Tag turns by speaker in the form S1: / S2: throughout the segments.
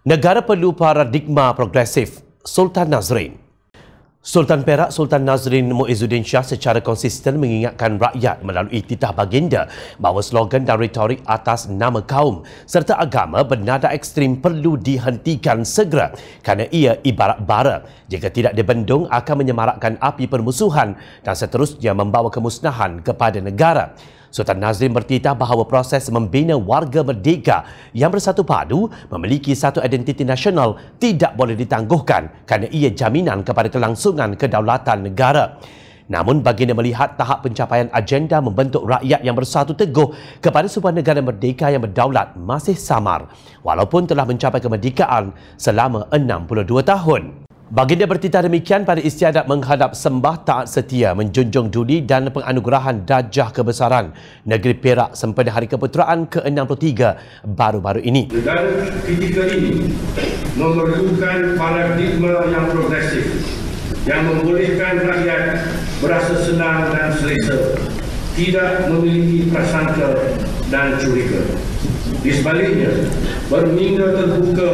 S1: Negara perlu paradigma progresif Sultan Nazrin. Sultan Perak Sultan Nazrin Muizuddin Shah secara konsisten mengingatkan rakyat melalui titah baginda bahawa slogan dan retorik atas nama kaum serta agama bernada ekstrim perlu dihentikan segera kerana ia ibarat bara jika tidak dibendung akan menyemarakkan api permusuhan dan seterusnya membawa kemusnahan kepada negara. Sultan Nazrin bertitah bahawa proses membina warga merdeka yang bersatu padu memiliki satu identiti nasional tidak boleh ditangguhkan kerana ia jaminan kepada kelangsungan kedaulatan negara. Namun baginda melihat tahap pencapaian agenda membentuk rakyat yang bersatu teguh kepada sebuah negara merdeka yang berdaulat masih samar walaupun telah mencapai kemerdekaan selama 62 tahun. Baginda bertitah demikian pada istiadat menghadap sembah taat setia, menjunjung duli dan penganugerahan dajah kebesaran negeri Perak sempena Hari Keputeraan ke-63 baru-baru ini. Negara ketika ini memerlukan paradigma yang progresif yang membolehkan rakyat berasa senang dan selesa, tidak memiliki prasangka dan curiga. Di sebaliknya, berminda terbuka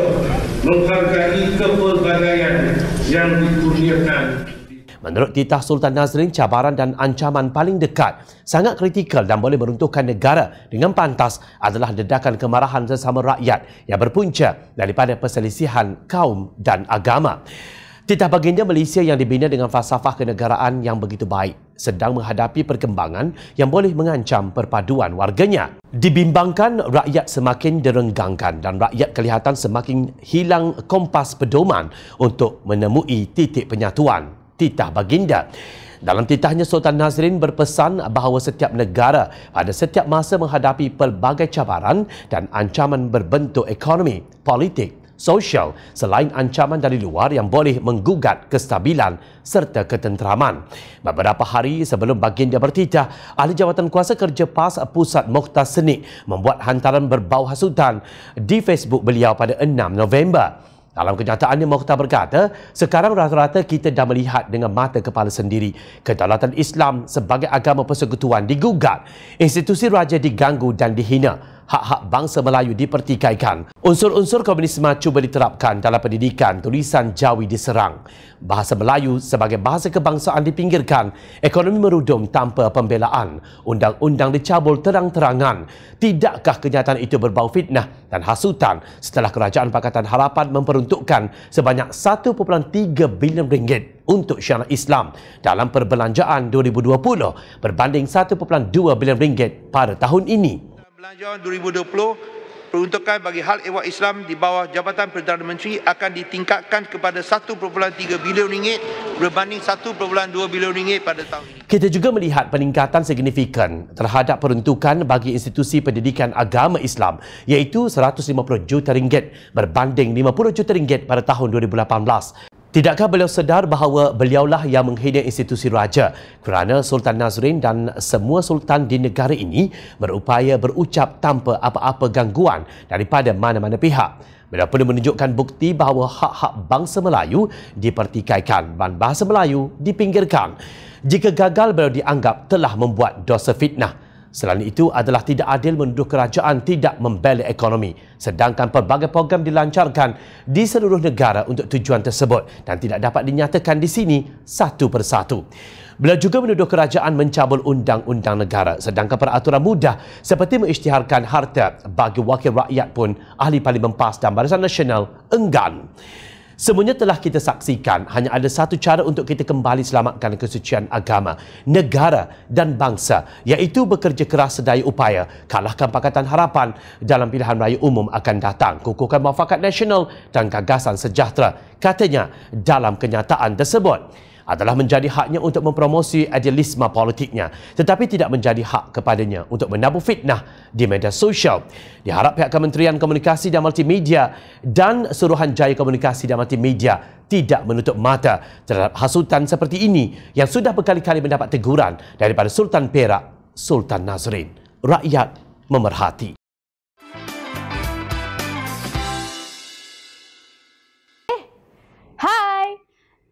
S1: menghargai kepelbagaian yang dikurniakan. Menurut titah Sultan Nazrin, cabaran dan ancaman paling dekat sangat kritikal dan boleh meruntuhkan negara dengan pantas adalah dedakan kemarahan sesama rakyat yang berpunca daripada perselisihan kaum dan agama. Titah baginda Malaysia yang dibina dengan falsafah kenegaraan yang begitu baik sedang menghadapi perkembangan yang boleh mengancam perpaduan warganya. Dibimbangkan rakyat semakin direnggangkan dan rakyat kelihatan semakin hilang kompas pedoman untuk menemui titik penyatuan. Titah baginda. Dalam titahnya Sultan Nazrin berpesan bahawa setiap negara pada setiap masa menghadapi pelbagai cabaran dan ancaman berbentuk ekonomi, politik, sosial selain ancaman dari luar yang boleh menggugat kestabilan serta ketenteraman. Beberapa hari sebelum baginda bertitah, ahli jawatan kuasa kerja PAS Pusat Mokhtar Senik membuat hantaran berbau hasutan di Facebook beliau pada 6 November. Dalam kenyataannya, Mokhtar berkata, sekarang rata-rata kita dah melihat dengan mata kepala sendiri kedaulatan Islam sebagai agama persekutuan digugat, institusi raja diganggu dan dihina hak-hak bangsa Melayu dipertikaikan. Unsur-unsur komunisme cuba diterapkan dalam pendidikan tulisan Jawi diserang. Bahasa Melayu sebagai bahasa kebangsaan dipinggirkan. Ekonomi merudum tanpa pembelaan. Undang-undang dicabul terang-terangan. Tidakkah kenyataan itu berbau fitnah dan hasutan setelah Kerajaan Pakatan Harapan memperuntukkan sebanyak 1.3 bilion ringgit untuk syarikat Islam dalam perbelanjaan 2020 berbanding 1.2 bilion ringgit pada tahun ini. Perbelanjaan 2020 peruntukan bagi hal ehwal Islam di bawah Jabatan Perdana Menteri akan ditingkatkan kepada 1.3 bilion ringgit berbanding 1.2 bilion ringgit pada tahun ini. Kita juga melihat peningkatan signifikan terhadap peruntukan bagi institusi pendidikan agama Islam iaitu 150 juta ringgit berbanding 50 juta ringgit pada tahun 2018. Tidakkah beliau sedar bahawa beliaulah yang menghina institusi raja kerana Sultan Nazrin dan semua sultan di negara ini berupaya berucap tanpa apa-apa gangguan daripada mana-mana pihak. Beliau perlu menunjukkan bukti bahawa hak-hak bangsa Melayu dipertikaikan dan bahasa Melayu dipinggirkan. Jika gagal beliau dianggap telah membuat dosa fitnah. Selain itu adalah tidak adil menuduh kerajaan tidak membeli ekonomi sedangkan pelbagai program dilancarkan di seluruh negara untuk tujuan tersebut dan tidak dapat dinyatakan di sini satu persatu. Beliau juga menuduh kerajaan mencabul undang-undang negara sedangkan peraturan mudah seperti mengisytiharkan harta bagi wakil rakyat pun ahli parlimen PAS dan Barisan Nasional enggan. Semuanya telah kita saksikan, hanya ada satu cara untuk kita kembali selamatkan kesucian agama, negara dan bangsa, iaitu bekerja keras sedaya upaya kalahkan Pakatan Harapan dalam pilihan raya umum akan datang, kukuhkan mafakat nasional dan gagasan sejahtera, katanya dalam kenyataan tersebut adalah menjadi haknya untuk mempromosi idealisme politiknya tetapi tidak menjadi hak kepadanya untuk menabur fitnah di media sosial. Diharap pihak Kementerian Komunikasi dan Multimedia dan Suruhanjaya Komunikasi dan Multimedia tidak menutup mata terhadap hasutan seperti ini yang sudah berkali-kali mendapat teguran daripada Sultan Perak, Sultan Nazrin. Rakyat memerhati.